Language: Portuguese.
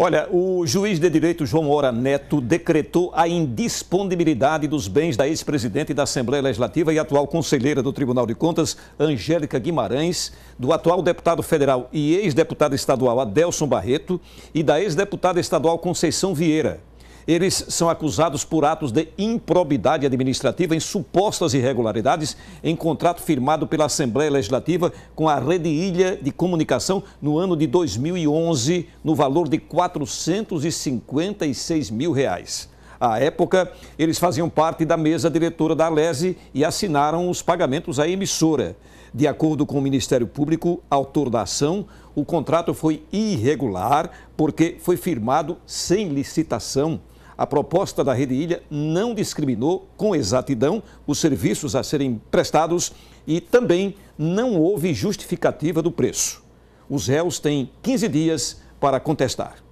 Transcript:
Olha, o juiz de direito João Ora Neto decretou a indisponibilidade dos bens da ex-presidente da Assembleia Legislativa e atual conselheira do Tribunal de Contas, Angélica Guimarães, do atual deputado federal e ex-deputado estadual Adelson Barreto e da ex-deputada estadual Conceição Vieira. Eles são acusados por atos de improbidade administrativa em supostas irregularidades em contrato firmado pela Assembleia Legislativa com a Rede Ilha de Comunicação no ano de 2011, no valor de R$ 456 mil. Reais. À época, eles faziam parte da mesa diretora da Lese e assinaram os pagamentos à emissora. De acordo com o Ministério Público, autor da ação, o contrato foi irregular porque foi firmado sem licitação a proposta da Rede Ilha não discriminou com exatidão os serviços a serem prestados e também não houve justificativa do preço. Os réus têm 15 dias para contestar.